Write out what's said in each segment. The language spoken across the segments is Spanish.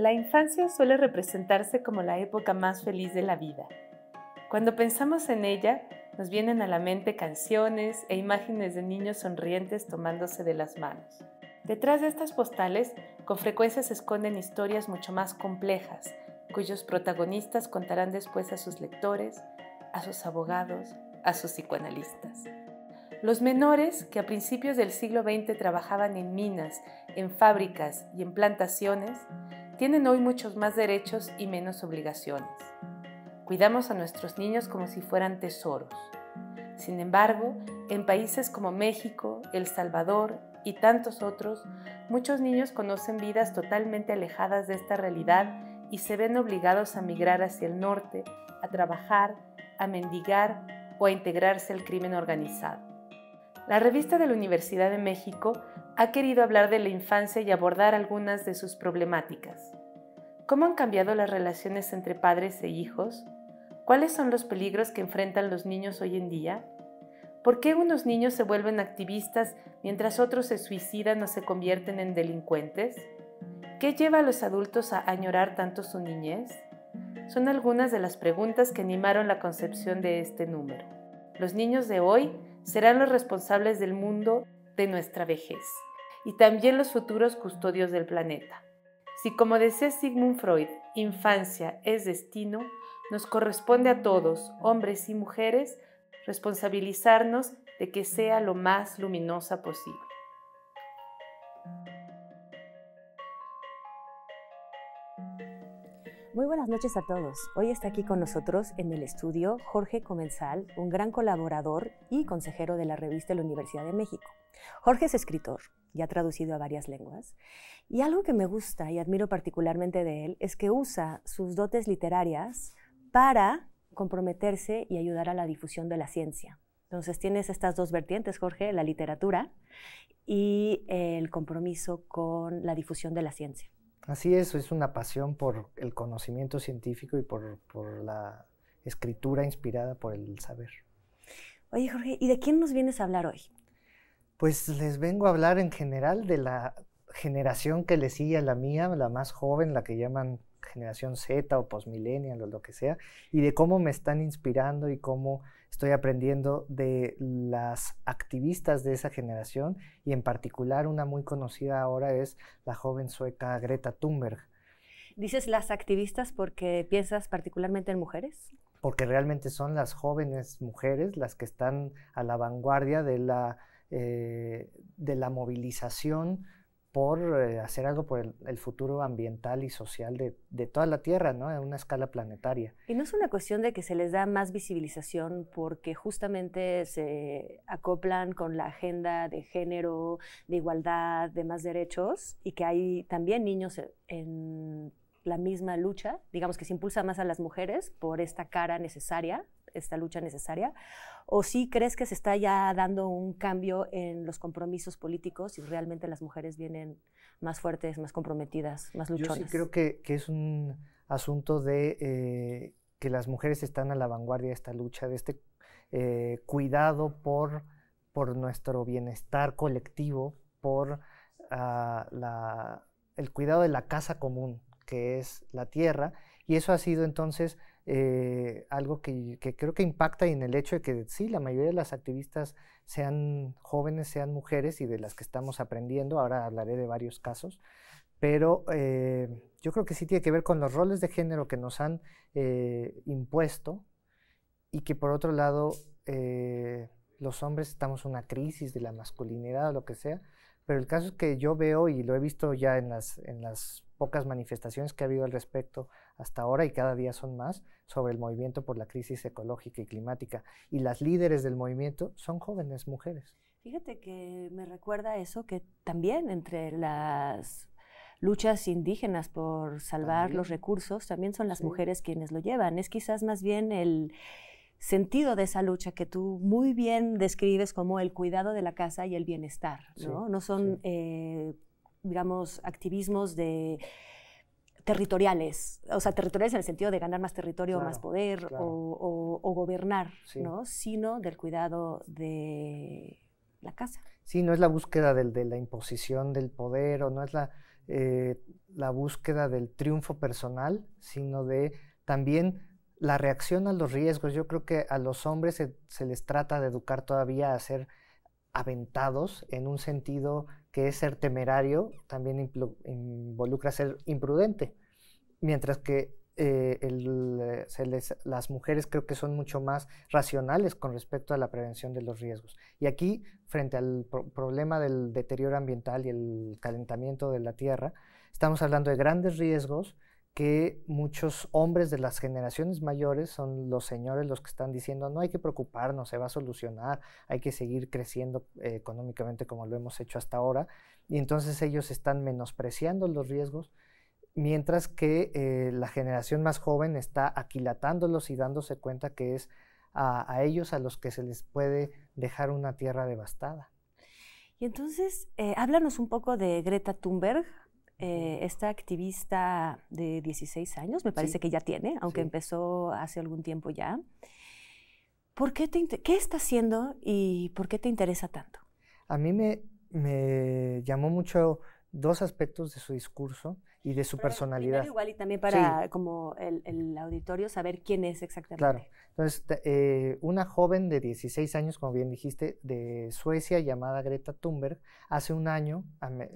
La infancia suele representarse como la época más feliz de la vida. Cuando pensamos en ella, nos vienen a la mente canciones e imágenes de niños sonrientes tomándose de las manos. Detrás de estas postales, con frecuencia se esconden historias mucho más complejas, cuyos protagonistas contarán después a sus lectores, a sus abogados, a sus psicoanalistas. Los menores, que a principios del siglo XX trabajaban en minas, en fábricas y en plantaciones, tienen hoy muchos más derechos y menos obligaciones. Cuidamos a nuestros niños como si fueran tesoros. Sin embargo, en países como México, El Salvador y tantos otros, muchos niños conocen vidas totalmente alejadas de esta realidad y se ven obligados a migrar hacia el norte, a trabajar, a mendigar o a integrarse al crimen organizado. La revista de la Universidad de México ha querido hablar de la infancia y abordar algunas de sus problemáticas. ¿Cómo han cambiado las relaciones entre padres e hijos? ¿Cuáles son los peligros que enfrentan los niños hoy en día? ¿Por qué unos niños se vuelven activistas mientras otros se suicidan o se convierten en delincuentes? ¿Qué lleva a los adultos a añorar tanto su niñez? Son algunas de las preguntas que animaron la concepción de este número. Los niños de hoy serán los responsables del mundo de nuestra vejez y también los futuros custodios del planeta. Si como decía Sigmund Freud, infancia es destino, nos corresponde a todos, hombres y mujeres, responsabilizarnos de que sea lo más luminosa posible. Muy buenas noches a todos. Hoy está aquí con nosotros en el estudio Jorge Comensal, un gran colaborador y consejero de la revista de La Universidad de México. Jorge es escritor y ha traducido a varias lenguas. Y algo que me gusta y admiro particularmente de él es que usa sus dotes literarias para comprometerse y ayudar a la difusión de la ciencia. Entonces tienes estas dos vertientes, Jorge, la literatura y el compromiso con la difusión de la ciencia. Así es, es una pasión por el conocimiento científico y por, la escritura inspirada por el saber. Oye, Jorge, ¿y de quién nos vienes a hablar hoy? Pues les vengo a hablar en general de la generación que le sigue a la mía, la más joven, la que llaman generación Z o postmillennial o lo que sea, y de cómo me están inspirando y cómo estoy aprendiendo de las activistas de esa generación y en particular una muy conocida ahora es la joven sueca Greta Thunberg. ¿Dices las activistas porque piensas particularmente en mujeres? Porque realmente son las jóvenes mujeres las que están a la vanguardia de la eh, de la movilización por eh, hacer algo por el, futuro ambiental y social de, toda la Tierra, ¿no? A una escala planetaria. Y no es una cuestión de que se les da más visibilización porque justamente se acoplan con la agenda de género, de igualdad, de más derechos y que hay también niños e, en la misma lucha, digamos que se impulsa más a las mujeres por esta cara necesaria, esta lucha necesaria, ¿O sí crees que se está ya dando un cambio en los compromisos políticos y realmente las mujeres vienen más fuertes, más comprometidas, más luchonas? Yo sí creo que, es un asunto de eh, que las mujeres están a la vanguardia de esta lucha, de este eh, cuidado por, por nuestro bienestar colectivo, por ah, el cuidado de la casa común, que es la tierra, y eso ha sido entonces eh, algo que, creo que impacta en el hecho de que sí, la mayoría de las activistas sean jóvenes, sean mujeres y de las que estamos aprendiendo, ahora hablaré de varios casos, pero eh, yo creo que sí tiene que ver con los roles de género que nos han eh, impuesto y que por otro lado los hombres estamos en una crisis de la masculinidad o lo que sea, pero el caso es que yo veo y lo he visto ya en las, en las pocas manifestaciones que ha habido al respecto hasta ahora y cada día son más sobre el movimiento por la crisis ecológica y climática. Y las líderes del movimiento son jóvenes mujeres. Fíjate que me recuerda eso que también entre las luchas indígenas por salvar los recursos, también son las mujeres quienes lo llevan. Es quizás más bien el, sentido de esa lucha que tú muy bien describes como el cuidado de la casa y el bienestar. No, son, eh, digamos, activismos de territoriales, o sea, territoriales en el sentido de ganar más territorio, más poder o, gobernar, sino del cuidado de la casa. Sí, no es la búsqueda del, de la imposición del poder o no es la, eh, la búsqueda del triunfo personal, sino de también la reacción a los riesgos. Yo creo que a los hombres se, les trata de educar todavía a ser aventados en un sentido que es ser temerario, también involucra ser imprudente, mientras que eh, eh, las mujeres creo que son mucho más racionales con respecto a la prevención de los riesgos. Y aquí, frente al problema del deterioro ambiental y el calentamiento de la Tierra, estamos hablando de grandes riesgos que muchos hombres de las generaciones mayores son los señores los que están diciendo no hay que preocuparnos, se va a solucionar, hay que seguir creciendo eh, económicamente como lo hemos hecho hasta ahora. Y entonces ellos están menospreciando los riesgos, mientras que eh, la generación más joven está aquilatándolos y dándose cuenta que es a, ellos a los que se les puede dejar una tierra devastada. Y entonces, eh, háblanos un poco de Greta Thunberg, eh, esta activista de 16 años, me parece que ya tiene, aunque empezó hace algún tiempo ya. ¿Por qué, ¿Qué está haciendo y por qué te interesa tanto? A mí me, me llamó mucho dos aspectos de su discurso y de su personalidad. Igual y también para como el, auditorio saber quién es exactamente. Claro. Entonces, eh, una joven de 16 años, como bien dijiste, de Suecia llamada Greta Thunberg, hace un año,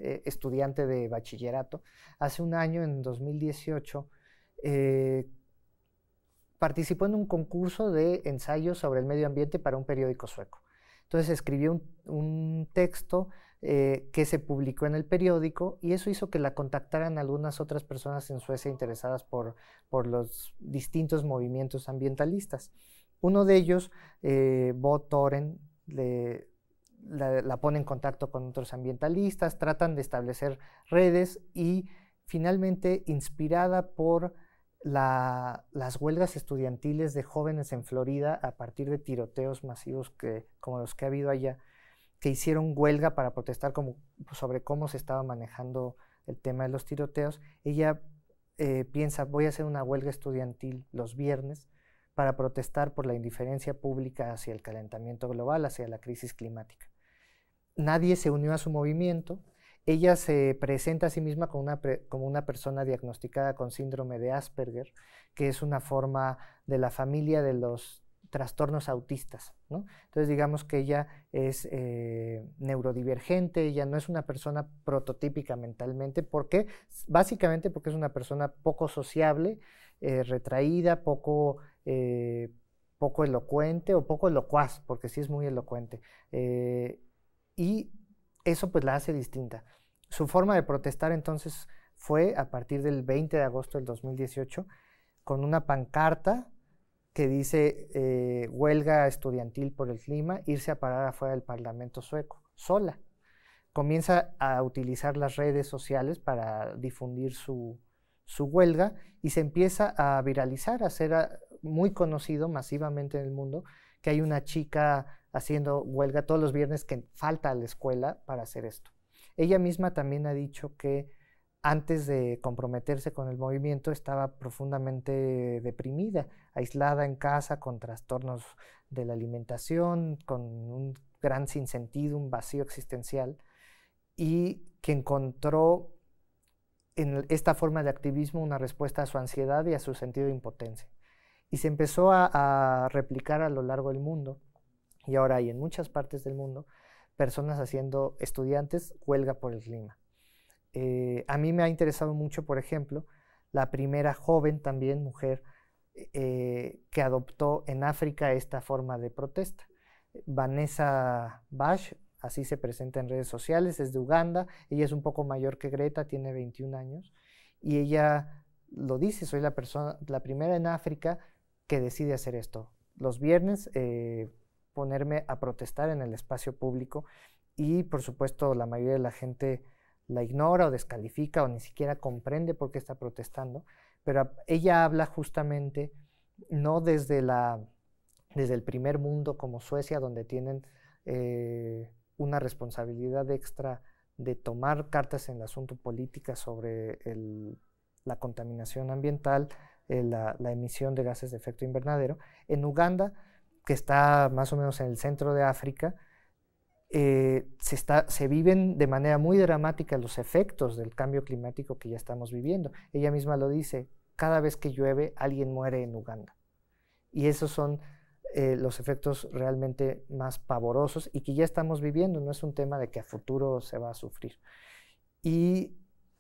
eh, estudiante de bachillerato, hace un año, en 2018, eh, participó en un concurso de ensayos sobre el medio ambiente para un periódico sueco. Entonces escribió un, texto eh, que se publicó en el periódico y eso hizo que la contactaran algunas otras personas en Suecia interesadas por, los distintos movimientos ambientalistas. Uno de ellos, eh, Bo la, pone en contacto con otros ambientalistas, tratan de establecer redes y finalmente, inspirada por las huelgas estudiantiles de jóvenes en Florida a partir de tiroteos masivos como los que ha habido allá, que hicieron huelga para protestar pues, sobre cómo se estaba manejando el tema de los tiroteos. Ella eh, piensa, voy a hacer una huelga estudiantil los viernes para protestar por la indiferencia pública hacia el calentamiento global, hacia la crisis climática. Nadie se unió a su movimiento, ella se presenta a sí misma como una, como una persona diagnosticada con síndrome de Asperger, que es una forma de la familia de los trastornos autistas. ¿no? Entonces digamos que ella es eh, neurodivergente, ella no es una persona prototípica mentalmente, porque básicamente porque es una persona poco sociable, eh, retraída, poco, eh, poco elocuente o poco locuaz, porque sí es muy elocuente. y eso pues la hace distinta. Su forma de protestar entonces fue a partir del 20 de agosto del 2018 con una pancarta que dice eh, huelga estudiantil por el clima, irse a parar afuera del Parlamento sueco, sola. Comienza a utilizar las redes sociales para difundir su, huelga y se empieza a viralizar, a ser ah, muy conocido masivamente en el mundo, que hay una chica haciendo huelga todos los viernes que falta a la escuela para hacer esto. Ella misma también ha dicho que antes de comprometerse con el movimiento estaba profundamente deprimida, aislada en casa, con trastornos de la alimentación, con un gran sinsentido, un vacío existencial, y que encontró en esta forma de activismo una respuesta a su ansiedad y a su sentido de impotencia. Y se empezó a, a replicar a lo largo del mundo y ahora hay en muchas partes del mundo personas haciendo estudiantes huelga por el clima. Eh, a mí me ha interesado mucho, por ejemplo, la primera joven también mujer eh, que adoptó en África esta forma de protesta. Vanessa Bash, así se presenta en redes sociales, es de Uganda, ella es un poco mayor que Greta, tiene 21 años, y ella lo dice, soy la, persona, la primera en África que decide hacer esto. Los viernes... Eh, ponerme a protestar en el espacio público y por supuesto la mayoría de la gente la ignora o descalifica o ni siquiera comprende por qué está protestando, pero ella habla justamente no desde, la, desde el primer mundo como Suecia, donde tienen eh, una responsabilidad extra de tomar cartas en el asunto política sobre la contaminación ambiental, eh, la emisión de gases de efecto invernadero. En Uganda, que está más o menos en el centro de África, eh, se, está, se, viven de manera muy dramática los efectos del cambio climático que ya estamos viviendo. Ella misma lo dice, cada vez que llueve alguien muere en Uganda. Y esos son eh, los efectos realmente más pavorosos y que ya estamos viviendo, no es un tema de que a futuro se va a sufrir. Y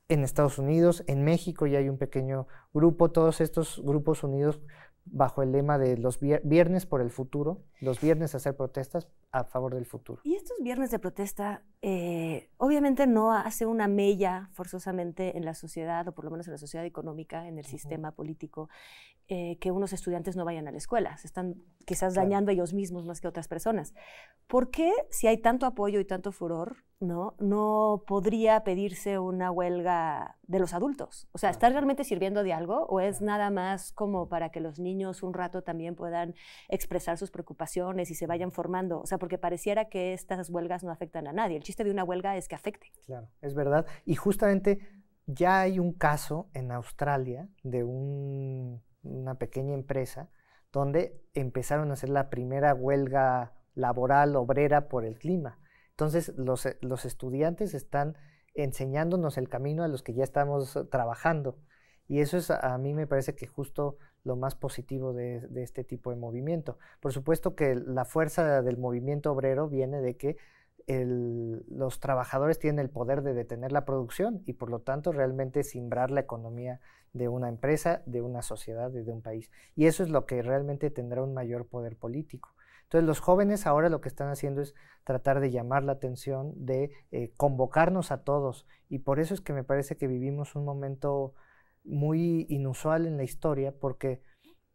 en Estados Unidos, en México ya hay un pequeño grupo, todos estos grupos unidos bajo el lema de los viernes por el futuro, los viernes hacer protestas a favor del futuro. Y estos viernes de protesta, eh, obviamente no hace una mella forzosamente en la sociedad, o por lo menos en la sociedad económica, en el sistema político, eh, que unos estudiantes no vayan a la escuela. Se están quizás dañando ellos mismos más que otras personas. ¿Por qué, si hay tanto apoyo y tanto furor, ¿no? no podría pedirse una huelga de los adultos? O sea, ¿está realmente sirviendo de algo o es nada más como para que los niños un rato también puedan expresar sus preocupaciones y se vayan formando? O sea, porque pareciera que estas huelgas no afectan a nadie. El chiste de una huelga es que afecte. Claro, es verdad. Y justamente ya hay un caso en Australia de una pequeña empresa donde empezaron a hacer la primera huelga laboral, obrera por el clima. Entonces, los, los estudiantes están enseñándonos el camino a los que ya estamos trabajando. Y eso es, a mí me parece que justo lo más positivo de, este tipo de movimiento. Por supuesto que la fuerza del movimiento obrero viene de que los trabajadores tienen el poder de detener la producción y por lo tanto realmente simbrar la economía de una empresa, de una sociedad de un país. Y eso es lo que realmente tendrá un mayor poder político. Entonces los jóvenes ahora lo que están haciendo es tratar de llamar la atención, de eh, convocarnos a todos. Y por eso es que me parece que vivimos un momento muy inusual en la historia porque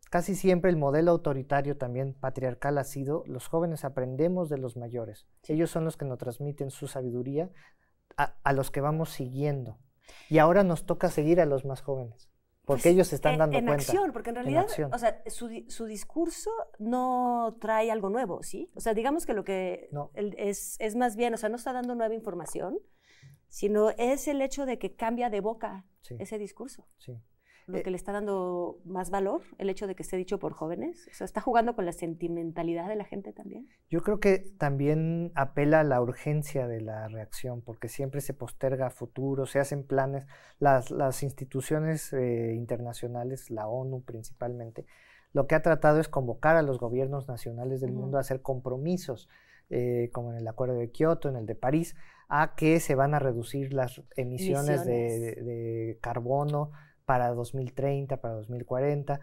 casi siempre el modelo autoritario también patriarcal ha sido los jóvenes aprendemos de los mayores. Ellos son los que nos transmiten su sabiduría a, los que vamos siguiendo. Y ahora nos toca seguir a los más jóvenes. Porque pues, ellos se están dando eh, dando en acción, porque en realidad, su, discurso no trae algo nuevo, ¿sí? O sea, digamos que lo que es, es, más bien, o sea, no está dando nueva información, sino es el hecho de que cambia de boca ese discurso. Lo que eh, le está dando más valor, el hecho de que esté dicho por jóvenes. O sea, está jugando con la sentimentalidad de la gente también. Yo creo que también apela a la urgencia de la reacción, porque siempre se posterga futuro, se hacen planes. Las, instituciones eh, internacionales, la ONU principalmente, lo que ha tratado es convocar a los gobiernos nacionales del mundo a hacer compromisos, eh, como en el Acuerdo de Kioto, en el de París, a que se van a reducir las emisiones, De, carbono para 2030, para 2040.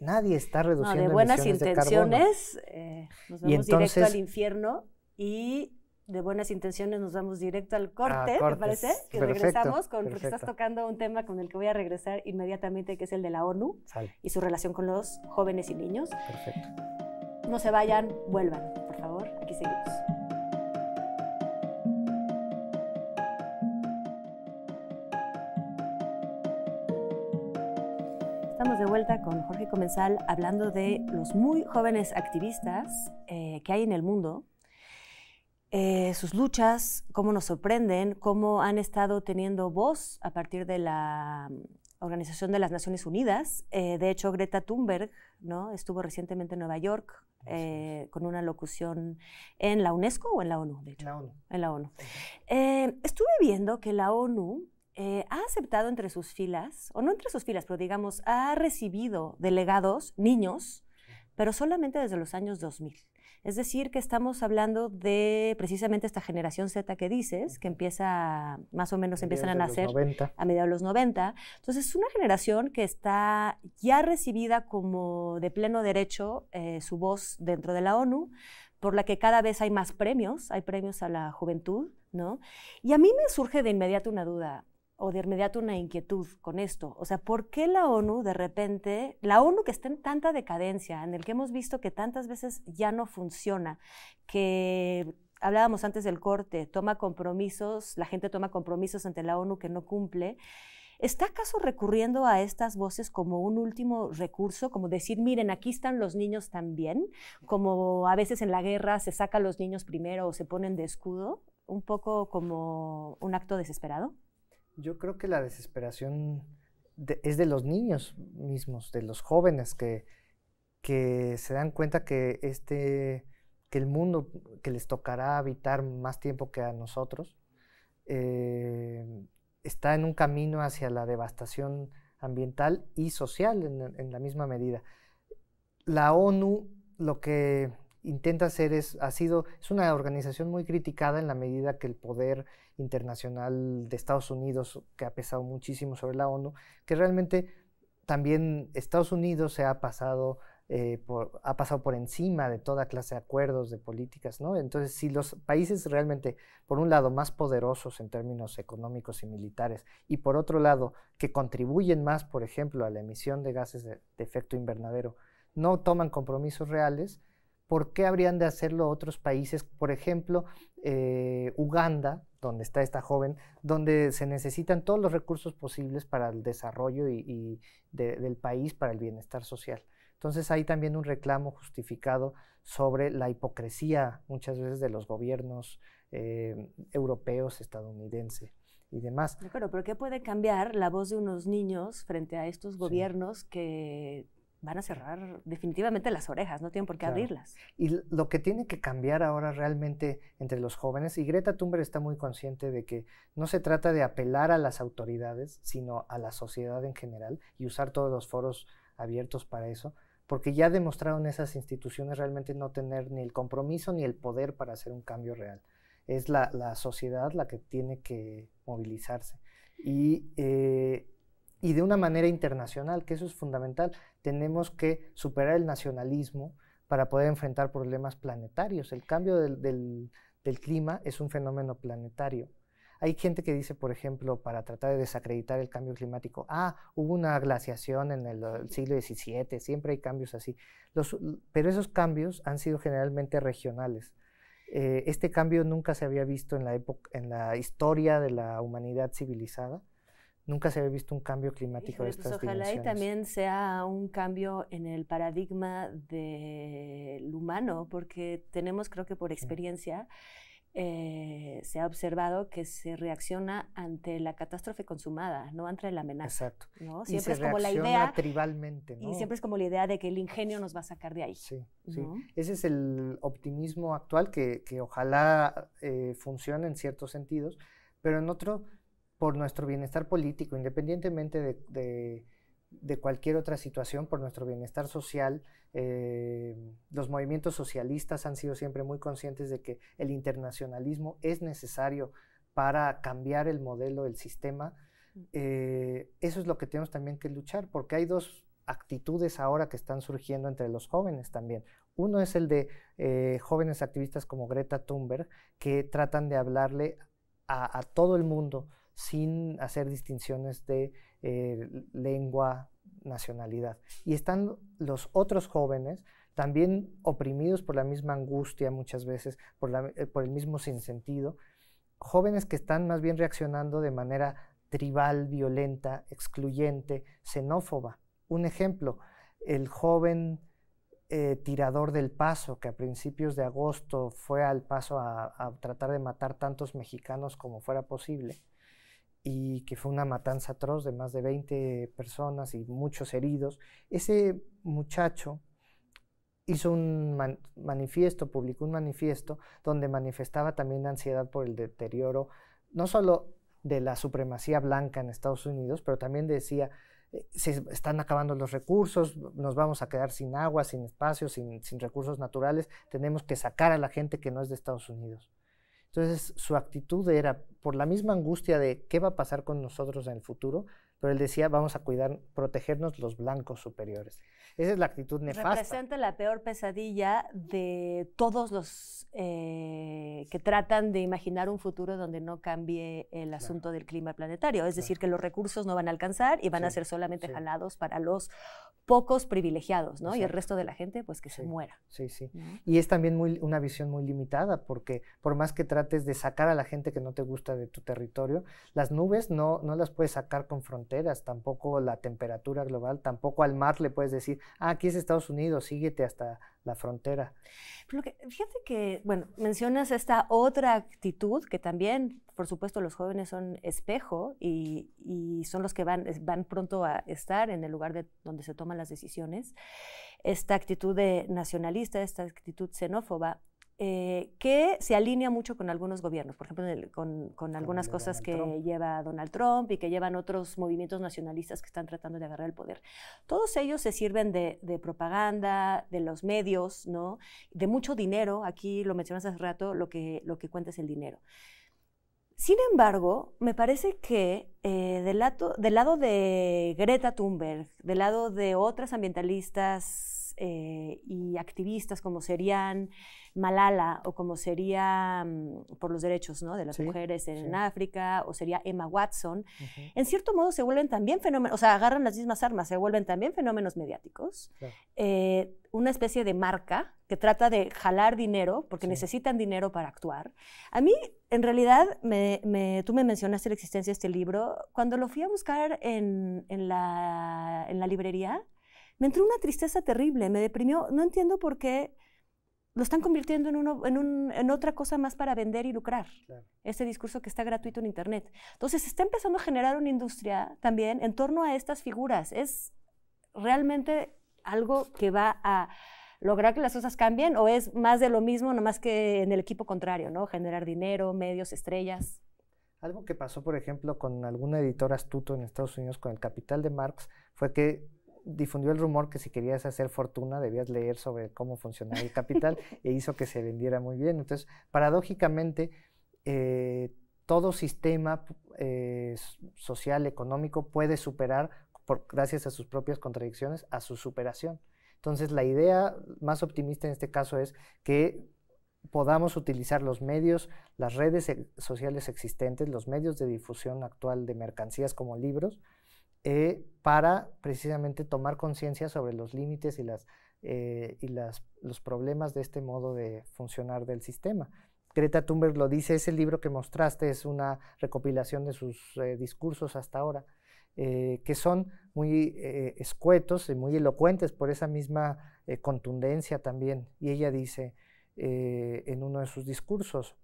Nadie está reduciendo emisiones de buenas intenciones, eh, nos vamos directo al infierno y de buenas intenciones nos vamos directo al corte, ¿te parece? Que regresamos con, porque estás tocando un tema con el que voy a regresar inmediatamente, que es el de la ONU y su relación con los jóvenes y niños. Perfecto. No se vayan, vuelvan, por favor, aquí seguimos. Estamos de vuelta con Jorge Comensal hablando de los muy jóvenes activistas eh, que hay en el mundo, eh, sus luchas, cómo nos sorprenden, cómo han estado teniendo voz a partir de la mm, Organización de las Naciones Unidas. Eh, de hecho, Greta Thunberg ¿no? estuvo recientemente en Nueva York con una locución en la UNESCO o en la ONU, En la ONU. estuve viendo que la ONU eh, ha aceptado entre sus filas, o no entre sus filas, pero digamos, ha recibido delegados, niños, pero solamente desde los años 2000. Es decir, que estamos hablando de precisamente esta generación Z que dices, que empieza, más o menos empiezan a nacer a mediados de los 90. Entonces, es una generación que está ya recibida como de pleno derecho eh, su voz dentro de la ONU, por la que cada vez hay más premios, hay premios a la juventud, ¿no? Y a mí me surge de inmediato una duda o de inmediato una inquietud con esto. O sea, ¿por qué la ONU de repente, la ONU que está en tanta decadencia, en el que hemos visto que tantas veces ya no funciona, que hablábamos antes del corte, toma compromisos, la gente toma compromisos ante la ONU que no cumple, ¿está acaso recurriendo a estas voces como un último recurso, como decir, miren, aquí están los niños también, como a veces en la guerra se sacan los niños primero o se ponen de escudo, un poco como un acto desesperado? Yo creo que la desesperación es de los niños mismos, de los jóvenes que, que se dan cuenta que este que el mundo que les tocará habitar más tiempo que a nosotros eh, está en un camino hacia la devastación ambiental y social en, la misma medida. La ONU lo que intenta hacer es, ha sido, es una organización muy criticada en la medida que el poder internacional de Estados Unidos, que ha pesado muchísimo sobre la ONU, que realmente también Estados Unidos se ha pasado, eh, por, ha pasado por encima de toda clase de acuerdos, de políticas, ¿no? Entonces, si los países realmente, por un lado, más poderosos en términos económicos y militares, y por otro lado, que contribuyen más, por ejemplo, a la emisión de gases de efecto invernadero, no toman compromisos reales, ¿por qué habrían de hacerlo otros países? Por ejemplo, eh, Uganda, donde está esta joven, donde se necesitan todos los recursos posibles para el desarrollo y, del país, para el bienestar social. Entonces hay también un reclamo justificado sobre la hipocresía muchas veces de los gobiernos eh, europeos, estadounidenses y demás. ¿qué puede cambiar la voz de unos niños frente a estos gobiernos que van a cerrar definitivamente las orejas, no tienen por qué abrirlas. Y lo que tiene que cambiar ahora realmente entre los jóvenes, y Greta Thunberg está muy consciente de que no se trata de apelar a las autoridades, sino a la sociedad en general y usar todos los foros abiertos para eso, porque ya demostraron esas instituciones realmente no tener ni el compromiso ni el poder para hacer un cambio real. Es la, sociedad la que tiene que movilizarse. Y eh, y de una manera internacional, que eso es fundamental. Tenemos que superar el nacionalismo para poder enfrentar problemas planetarios. El cambio del, clima es un fenómeno planetario. Hay gente que dice, por ejemplo, para tratar de desacreditar el cambio climático, ah, hubo una glaciación en el, siglo XVII, siempre hay cambios así. pero esos cambios han sido generalmente regionales. Eh, este cambio nunca se había visto en la, época, en la historia de la humanidad civilizada Nunca se había visto un cambio climático de pues estas dimensiones. ojalá y también sea un cambio en el paradigma del humano, porque tenemos, creo que por experiencia, eh, se ha observado que se reacciona ante la catástrofe consumada, no ante la amenaza. Exacto. Siempre es como la idea. tribalmente, Y siempre es como la idea de que el ingenio nos va a sacar de ahí. Sí, sí. Ese es el optimismo actual que, que ojalá eh, funcione en ciertos sentidos, pero en otro por nuestro bienestar político, independientemente de, cualquier otra situación, por nuestro bienestar social. Eh, los movimientos socialistas han sido siempre muy conscientes de que el internacionalismo es necesario para cambiar el modelo, el sistema. Eh, eso es lo que tenemos también que luchar, porque hay dos actitudes ahora que están surgiendo entre los jóvenes también. Uno es el de eh, jóvenes activistas como Greta Thunberg, que tratan de hablarle a todo el mundo sin hacer distinciones de eh, lengua, nacionalidad. Y están los otros jóvenes también oprimidos por la misma angustia muchas veces, eh, por, el mismo sinsentido, jóvenes que están más bien reaccionando de manera tribal, violenta, excluyente, xenófoba. Un ejemplo, el joven eh, tirador del paso, que a principios de agosto fue al paso a tratar de matar tantos mexicanos como fuera posible, y que fue una matanza atroz de más de 20 personas y muchos heridos. Ese muchacho hizo un manifiesto, publicó un manifiesto donde manifestaba también la ansiedad por el deterioro, no solo de la supremacía blanca en Estados Unidos, pero también decía, eh, se están acabando los recursos, nos vamos a quedar sin agua, sin espacio, sin recursos naturales, tenemos que sacar a la gente que no es de Estados Unidos. Entonces su actitud era por la misma angustia de qué va a pasar con nosotros en el futuro, pero él decía, vamos a cuidar, protegernos los blancos superiores. Esa es la actitud nefasta. Representa la peor pesadilla de todos los eh, que tratan de imaginar un futuro donde no cambie el asunto del clima planetario. Es decir, que los recursos no van a alcanzar y van a ser solamente jalados para los pocos privilegiados, ¿no? Y el resto de la gente, pues que se muera. Sí, sí. Y es también una visión muy limitada, porque por más que trates de sacar a la gente que no te gusta de tu territorio, las nubes no, no las puedes sacar con fronteras, tampoco la temperatura global, tampoco al mar le puedes decir, Ah, aquí es Estados Unidos, síguete hasta la frontera. fíjate que, bueno, mencionas esta otra actitud que también, por supuesto, los jóvenes son espejo y, son los que van, van pronto a estar en el lugar de, donde se toman las decisiones. Esta actitud nacionalista, esta actitud xenófoba, eh, que se alinea mucho con algunos gobiernos, por ejemplo, con, con, algunas cosas que lleva Donald Trump y que llevan otros movimientos nacionalistas que están tratando de agarrar el poder. Todos ellos se sirven de, propaganda, de los medios, ¿no? de mucho dinero. Aquí lo mencionas hace rato, lo que, lo que cuenta es el dinero. Sin embargo, me parece que eh, del, lado del lado de Greta Thunberg, del lado de otras ambientalistas eh, y activistas como serían Malala o como sería mm, por los derechos de las mujeres en, África o sería Emma Watson, en cierto modo se vuelven también fenómenos, o sea, agarran las mismas armas, se vuelven también fenómenos mediáticos, eh, una especie de marca que trata de jalar dinero porque necesitan dinero para actuar. A mí, en realidad, me, tú me mencionaste la existencia de este libro. Cuando lo fui a buscar en la librería, me entró una tristeza terrible, me deprimió. No entiendo por qué lo están convirtiendo en, en, otra cosa más para vender y lucrar. Ese discurso que está gratuito en Internet. Entonces, se está empezando a generar una industria también en torno a estas figuras. Es realmente algo que va a lograr que las cosas cambien o es más de lo mismo, nomás que en el equipo contrario, ¿no? Generar dinero, medios, estrellas. Algo que pasó, por ejemplo, con algún editor astuto en Estados Unidos con el Capital de Marx fue que difundió el rumor que si querías hacer fortuna debías leer sobre cómo funcionaba el capital e hizo que se vendiera muy bien. Entonces, paradójicamente, eh, todo sistema eh, social, económico, puede superar, gracias a sus propias contradicciones, a su superación. Entonces, la idea más optimista en este caso es que podamos utilizar los medios, las redes e-, sociales existentes, los medios de difusión actual de mercancías como libros, eh, para precisamente tomar conciencia sobre los límites y, las, eh, y los problemas de este modo de funcionar del sistema. Greta Thunberg lo dice, ese libro que mostraste es una recopilación de sus eh, discursos hasta ahora, que son muy escuetos y muy elocuentes por esa misma contundencia también. Y ella dice en uno de sus discursos,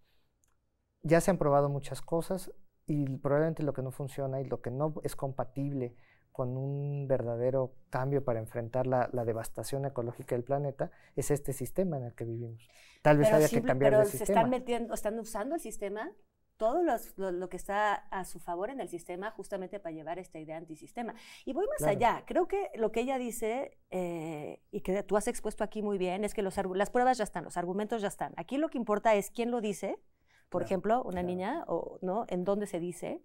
ya se han probado muchas cosas, y probablemente lo que no funciona y lo que no es compatible con un verdadero cambio para enfrentar la, devastación ecológica del planeta es este sistema en el que vivimos. Tal vez haya que cambiar pero se sistema. Están metiendo, están usando el sistema, todo lo, que está a su favor en el sistema, justamente para llevar esta idea antisistema. Y voy más allá. Creo que lo que ella dice eh, y que tú has expuesto aquí muy bien es que los, las pruebas ya están, los argumentos ya están. Aquí lo que importa es quién lo dice por ejemplo, una niña, o, ¿no? En dónde se dice.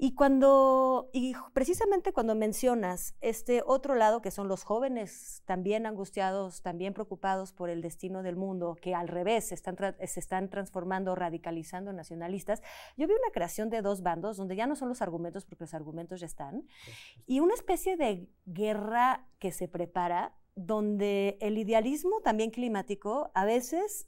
Y cuando, y precisamente cuando mencionas este otro lado, que son los jóvenes también angustiados, también preocupados por el destino del mundo, que al revés se están, se están transformando, radicalizando nacionalistas, yo vi una creación de dos bandos donde ya no son los argumentos, porque los argumentos ya están, y una especie de guerra que se prepara donde el idealismo también climático a veces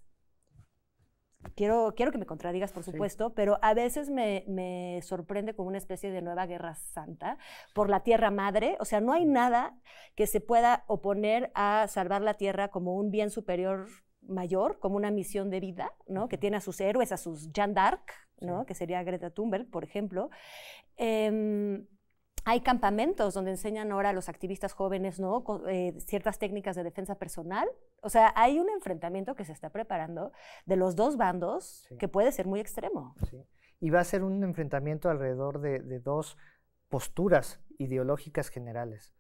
quiero, que me contradigas, por supuesto, pero a veces me, sorprende como una especie de nueva guerra santa por la tierra madre. O sea, no hay nada que se pueda oponer a salvar la tierra como un bien superior mayor, como una misión de vida, ¿no? Que tiene a sus héroes, a sus Jeanne d'Arc, ¿no? Que sería Greta Thunberg, por ejemplo. Em, hay campamentos donde enseñan ahora a los activistas jóvenes ¿no? Eh, ciertas técnicas de defensa personal, o sea, hay un enfrentamiento que se está preparando de los dos bandos que puede ser muy extremo. Y va a ser un enfrentamiento alrededor de, de dos posturas ideológicas generales.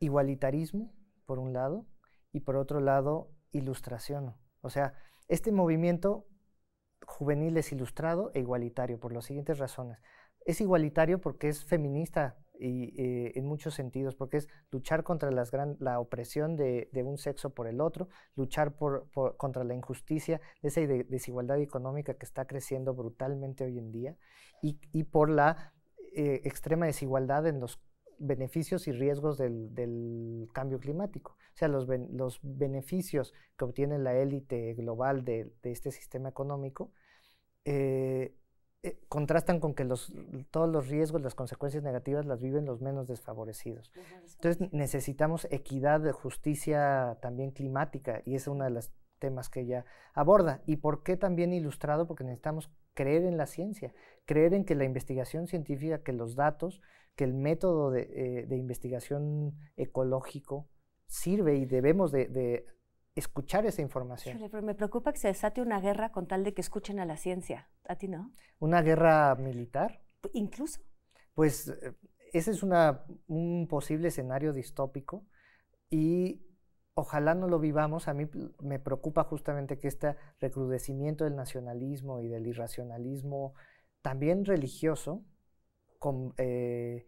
Igualitarismo, por un lado, y por otro lado, ilustración. O sea, este movimiento juvenil es ilustrado e igualitario por las siguientes razones. Es igualitario porque es feminista y, eh, en muchos sentidos, porque es luchar contra las gran, la opresión de, un sexo por el otro, luchar contra la injusticia, esa desigualdad económica que está creciendo brutalmente hoy en día, y, por la eh, extrema desigualdad en los beneficios y riesgos del, cambio climático. O sea, los, los, beneficios que obtiene la élite global de, este sistema económico eh, eh, contrastan con que los, todos los riesgos, las consecuencias negativas las viven los menos desfavorecidos. Entonces necesitamos equidad, de justicia también climática y es uno de los temas que ella aborda. ¿Y por qué también ilustrado? Porque necesitamos creer en la ciencia, creer en que la investigación científica, que los datos, que el método de, eh, investigación ecológico sirve y debemos de, de escuchar esa información. me preocupa que se desate una guerra con tal de que escuchen a la ciencia. ¿A ti no? ¿Una guerra militar? Incluso. Pues eh, ese es un posible escenario distópico y ojalá no lo vivamos. A mí me preocupa justamente que este recrudecimiento del nacionalismo y del irracionalismo, también religioso, eh,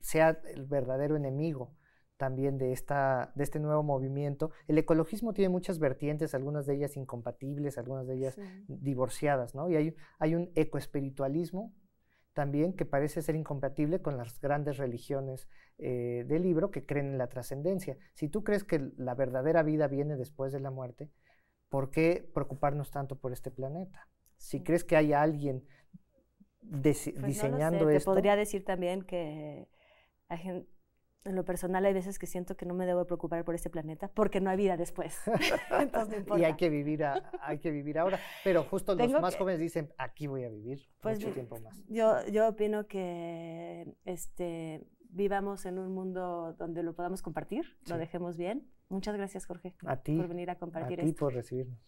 sea el verdadero enemigo también de, esta, de este nuevo movimiento. El ecologismo tiene muchas vertientes, algunas de ellas incompatibles, algunas de ellas divorciadas, ¿no? Y hay, hay un ecoespiritualismo también que parece ser incompatible con las grandes religiones eh, del libro que creen en la trascendencia. Si tú crees que la verdadera vida viene después de la muerte, ¿por qué preocuparnos tanto por este planeta? Si crees que hay alguien pues diseñando esto... Te podría decir también que hay gente en lo personal hay veces que siento que no me debo preocupar por este planeta porque no hay vida después. y hay que vivir, hay que vivir ahora. Pero justo los más jóvenes dicen, aquí voy a vivir pues mucho tiempo más. Yo, yo opino que este, vivamos en un mundo donde lo podamos compartir, lo dejemos bien. Muchas gracias, Jorge, por venir a compartir a ti por recibirnos.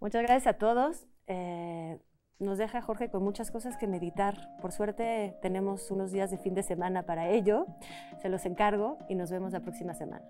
Muchas gracias a todos. Eh, nos deja Jorge con muchas cosas que meditar. Por suerte tenemos unos días de fin de semana para ello. Se los encargo y nos vemos la próxima semana.